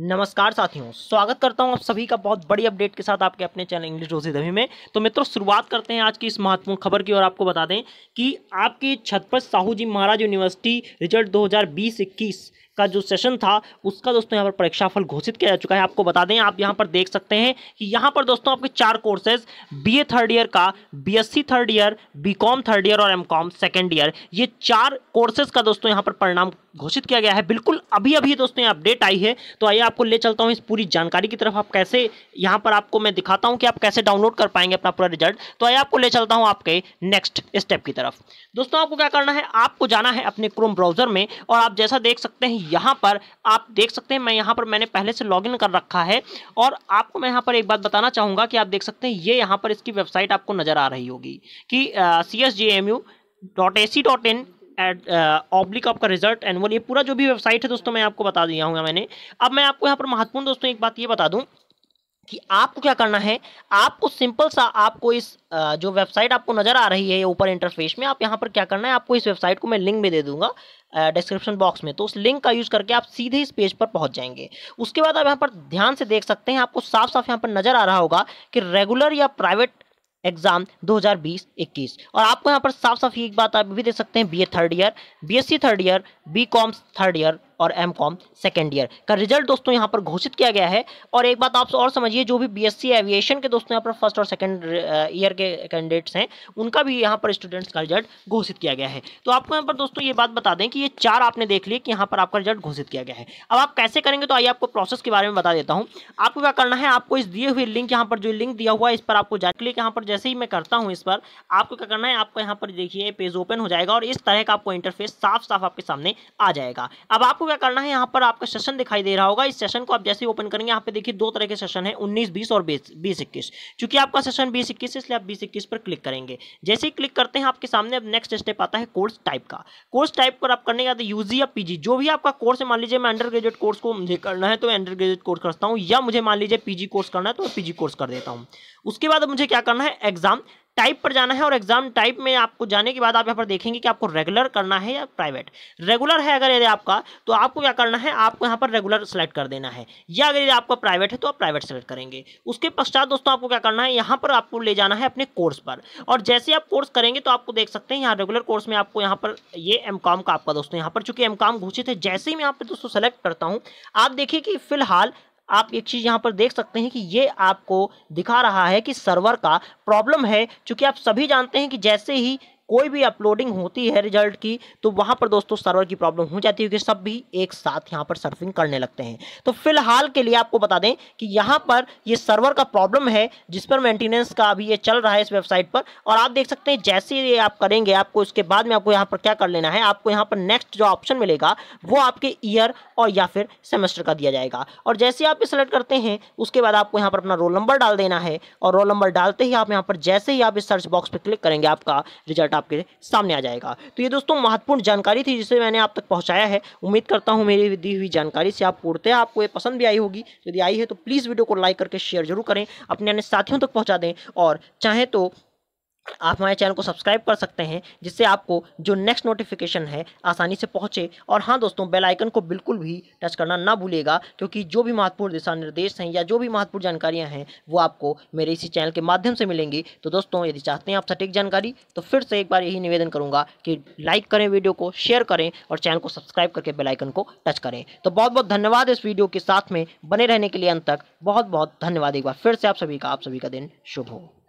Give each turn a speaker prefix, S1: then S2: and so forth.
S1: नमस्कार साथियों स्वागत करता हूं आप सभी का बहुत बड़ी अपडेट के साथ आपके अपने चैनल इंग्लिश रोजी दवी में तो मित्रों शुरुआत करते हैं आज की इस महत्वपूर्ण खबर की और आपको बता दें कि आपके छतपत साहू जी महाराज यूनिवर्सिटी रिजल्ट दो हज़ार का जो सेशन था उसका दोस्तों यहाँ पर परीक्षाफल घोषित किया जा चुका है आपको बता दें आप यहाँ पर देख सकते हैं कि यहाँ पर दोस्तों आपके चार कोर्सेज बी थर्ड ईयर का B third year B third year और एम कॉम सेकेंड ईयर ये चार कोर्सेज का दोस्तों यहाँ पर परिणाम घोषित किया गया है बिल्कुल अभी अभी दोस्तों अपडेट आई है तो आइए आपको ले चलता हूँ इस पूरी जानकारी की तरफ आप कैसे यहाँ पर आपको मैं दिखाता हूँ कि आप कैसे डाउनलोड कर पाएंगे अपना पूरा रिजल्ट तो आइए आपको ले चलता हूँ आपके नेक्स्ट स्टेप की तरफ दोस्तों आपको क्या करना है आपको जाना है अपने क्रोम ब्राउजर में और आप जैसा देख सकते हैं यहाँ पर आप देख सकते हैं मैं यहाँ पर मैंने पहले से लॉगिन कर रखा है और आपको मैं यहाँ पर एक बात बताना चाहूँगा कि आप देख सकते हैं ये यहाँ पर इसकी वेबसाइट आपको नज़र आ रही होगी कि C S J M U dot A C dot in at oblique आपका रिजल्ट एनुअल ये पूरा जो भी वेबसाइट है दोस्तों मैं आपको बता दिया हूँ मैंने अब मैं आपको यहाँ पर महत्वपूर्ण दोस्तों एक बात ये बता दूँ कि आपको क्या करना है आपको सिंपल सा आपको इस जो वेबसाइट आपको नज़र आ रही है ऊपर इंटरफेस में आप यहाँ पर क्या करना है आपको इस वेबसाइट को मैं लिंक में दे दूंगा डिस्क्रिप्शन बॉक्स में तो उस लिंक का यूज़ करके आप सीधे इस पेज पर पहुँच जाएंगे उसके बाद आप यहाँ पर ध्यान से देख सकते हैं आपको साफ साफ यहाँ पर नज़र आ रहा होगा कि रेगुलर या प्राइवेट एग्जाम 2020-21 और आपको यहाँ पर साफ साफ एक बात आप भी देख सकते हैं A third year C third year BCom third year और एम कॉम सेकेंड ईयर का रिजल्ट दोस्तों यहाँ पर घोषित किया गया है और एक बात आप और समझिए जो भी बीएससी एविएशन के दोस्तों यहाँ पर फर्स्ट और सेकेंड ईयर uh, के कैंडिडेट्स हैं उनका भी यहाँ पर स्टूडेंट्स का रिजल्ट घोषित किया गया है तो आपको यहाँ पर दोस्तों ये बात बता दें कि ये चार आपने देख लिया कि यहाँ पर आपका रिजल्ट घोषित किया गया है अब आप कैसे करेंगे तो आइए आपको प्रोसेस के बारे में बता देता हूँ आपको क्या करना है आपको इस दिए हुए लिंक यहाँ पर जो लिंक दिया हुआ है इस पर आपको जाए क्लिक यहाँ पर जैसे ही मैं करता हूँ इस पर आपको क्या करना है आपको यहाँ पर देखिए पेज ओपन हो जाएगा और इस तरह का आपको इंटरफेस साफ साफ आपके सामने आ जाएगा अब आपको क्या करना है यहाँ पर आपका सेशन दिखाई दे रहा होगा इस सेशन को आप जैसे ओपन करेंगे यहाँ पे देखिए दो तरह के सेशन है उन्नीस बीस और बीस इक्कीस चूंकि आपका सेशन बीस इक्कीस इसलिए आप बीस इक्कीस पर क्लिक करेंगे जैसे ही क्लिक करते हैं आपके सामने अब नेक्स्ट स्टेप आता है कोर्स टाइप का कोर्स टाइप पर आप करने का यूजी या पीजी जो भी आपका कोर्स है मान लीजिए मैं अंडर ग्रेजुएट कोर्स को मुझे करना है तो अंडर ग्रेजुएट कोर्स करता हूँ या मुझे मान लीजिए पीजी कोर्स करना है तो मैं पीजी कोर्स कर देता हूँ उसके बाद मुझे क्या करना है एग्जाम टाइप पर जाना है और एग्जाम टाइप में आपको जाने के बाद आप यहाँ पर देखेंगे कि आपको रेगुलर करना है या प्राइवेट रेगुलर है अगर यदि आपका तो आपको क्या करना है आपको यहाँ पर रेगुलर सेलेक्ट कर देना है या अगर यदि आपका प्राइवेट है तो आप प्राइवेट सेलेक्ट करेंगे उसके पश्चात दोस्तों आपको क्या करना है यहाँ पर आपको ले जाना है अपने कोर्स पर और जैसे आप कोर्स करेंगे तो आपको देख सकते हैं यहाँ रेगुलर कोर्स में आपको यहाँ पर ये एम का आपका दोस्तों यहाँ पर चूंकि एम घोषित है जैसे ही मैं यहाँ पर दोस्तों सेलेक्ट करता हूँ आप देखिए कि फिलहाल आप एक चीज़ यहाँ पर देख सकते हैं कि ये आपको दिखा रहा है कि सर्वर का प्रॉब्लम है क्योंकि आप सभी जानते हैं कि जैसे ही कोई भी अपलोडिंग होती है रिजल्ट की तो वहाँ पर दोस्तों सर्वर की प्रॉब्लम हो जाती है क्योंकि सब भी एक साथ यहाँ पर सर्फिंग करने लगते हैं तो फिलहाल के लिए आपको बता दें कि यहाँ पर ये सर्वर का प्रॉब्लम है जिस पर मेंटेनेंस का अभी ये चल रहा है इस वेबसाइट पर और आप देख सकते हैं जैसे ये आप करेंगे आपको इसके बाद में आपको यहाँ पर क्या कर लेना है आपको यहाँ पर नेक्स्ट जो ऑप्शन मिलेगा वो आपके ईयर और या फिर सेमेस्टर का दिया जाएगा और जैसे आप ये सेलेक्ट करते हैं उसके बाद आपको यहाँ पर अपना रोल नंबर डाल देना है और रोल नंबर डालते ही आप यहाँ पर जैसे ही आप इस सर्च बॉक्स पर क्लिक करेंगे आपका रिजल्ट रिजल्ट आपके सामने आ जाएगा तो ये दोस्तों महत्वपूर्ण जानकारी थी जिसे मैंने आप तक पहुँचाया है उम्मीद करता हूँ मेरी दी हुई जानकारी से आप पूर्णतः आपको ये पसंद भी आई होगी यदि आई है तो प्लीज़ वीडियो को लाइक करके शेयर जरूर करें अपने अन्य साथियों तक पहुँचा दें और चाहें तो आप हमारे चैनल को सब्सक्राइब कर सकते हैं जिससे आपको जो नेक्स्ट नोटिफिकेशन है आसानी से पहुंचे और हाँ दोस्तों बेल आइकन को बिल्कुल भी टच करना ना भूलेगा क्योंकि जो भी महत्वपूर्ण दिशा निर्देश हैं या जो भी महत्वपूर्ण जानकारियां हैं वो आपको मेरे इसी चैनल के माध्यम से मिलेंगी तो दोस्तों यदि चाहते हैं आप सटीक जानकारी तो फिर से एक बार यही निवेदन करूँगा कि लाइक करें वीडियो को शेयर करें और चैनल को सब्सक्राइब करके बेलाइकन को टच करें तो बहुत बहुत धन्यवाद इस वीडियो के साथ में बने रहने के लिए अंत तक बहुत बहुत धन्यवाद एक बार फिर से आप सभी का आप सभी का दिन शुभ हो